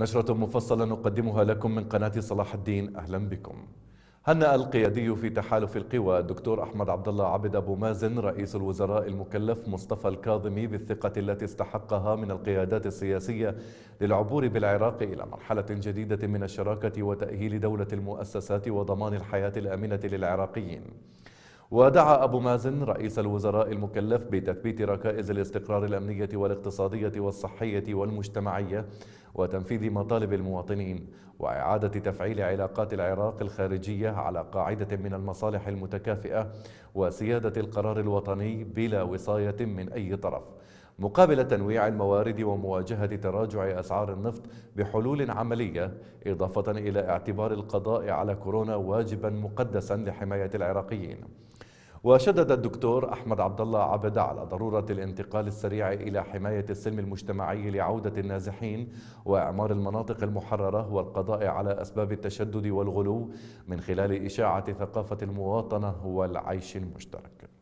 نشرة مفصلة نقدمها لكم من قناة صلاح الدين أهلا بكم هنأ القيادي في تحالف القوى الدكتور أحمد عبد الله عبد أبو مازن رئيس الوزراء المكلف مصطفى الكاظمي بالثقة التي استحقها من القيادات السياسية للعبور بالعراق إلى مرحلة جديدة من الشراكة وتأهيل دولة المؤسسات وضمان الحياة الآمنة للعراقيين ودعا أبو مازن رئيس الوزراء المكلف بتثبيت ركائز الاستقرار الأمنية والاقتصادية والصحية والمجتمعية وتنفيذ مطالب المواطنين وإعادة تفعيل علاقات العراق الخارجية على قاعدة من المصالح المتكافئة وسيادة القرار الوطني بلا وصاية من أي طرف مقابل تنويع الموارد ومواجهة تراجع أسعار النفط بحلول عملية إضافة إلى اعتبار القضاء على كورونا واجبا مقدسا لحماية العراقيين وشدد الدكتور أحمد عبد الله عبد على ضرورة الانتقال السريع إلى حماية السلم المجتمعي لعودة النازحين وإعمار المناطق المحررة والقضاء على أسباب التشدد والغلو من خلال إشاعة ثقافة المواطنة والعيش المشترك